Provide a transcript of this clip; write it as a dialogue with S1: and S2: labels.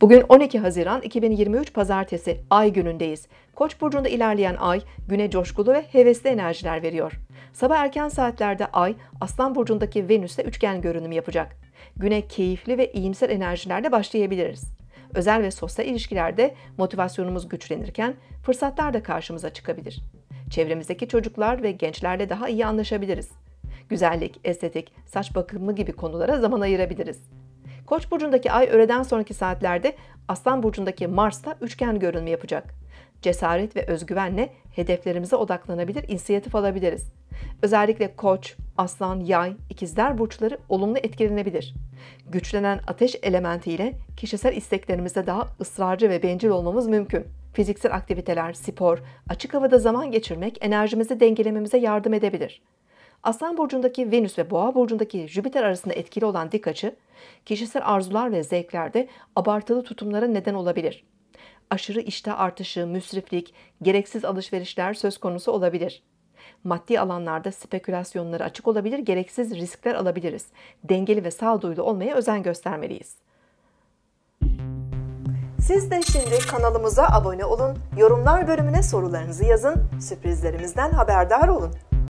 S1: Bugün 12 Haziran 2023 Pazartesi ay günündeyiz. Koç burcunda ilerleyen ay güne coşkulu ve hevesli enerjiler veriyor. Sabah erken saatlerde ay Aslan burcundaki Venüs'e üçgen görünüm yapacak. Güne keyifli ve iyimser enerjilerle başlayabiliriz. Özel ve sosyal ilişkilerde motivasyonumuz güçlenirken fırsatlar da karşımıza çıkabilir. Çevremizdeki çocuklar ve gençlerle daha iyi anlaşabiliriz. Güzellik, estetik, saç bakımı gibi konulara zaman ayırabiliriz. Koç burcundaki ay öğleden sonraki saatlerde Aslan burcundaki Mars'ta üçgen görünme yapacak. Cesaret ve özgüvenle hedeflerimize odaklanabilir, inisiyatif alabiliriz. Özellikle koç, aslan, yay, ikizler burçları olumlu etkilenebilir. Güçlenen ateş elementiyle kişisel isteklerimizde daha ısrarcı ve bencil olmamız mümkün. Fiziksel aktiviteler, spor, açık havada zaman geçirmek enerjimizi dengelememize yardım edebilir. Aslan burcundaki Venüs ve Boğa burcundaki Jüpiter arasında etkili olan dik açı, kişisel arzular ve zevklerde abartılı tutumlara neden olabilir. Aşırı iştah artışı, müsriflik, gereksiz alışverişler söz konusu olabilir. Maddi alanlarda spekülasyonları açık olabilir, gereksiz riskler alabiliriz. Dengeli ve sağduyulu olmaya özen göstermeliyiz. Siz de şimdi kanalımıza abone olun, yorumlar bölümüne sorularınızı yazın, sürprizlerimizden haberdar olun.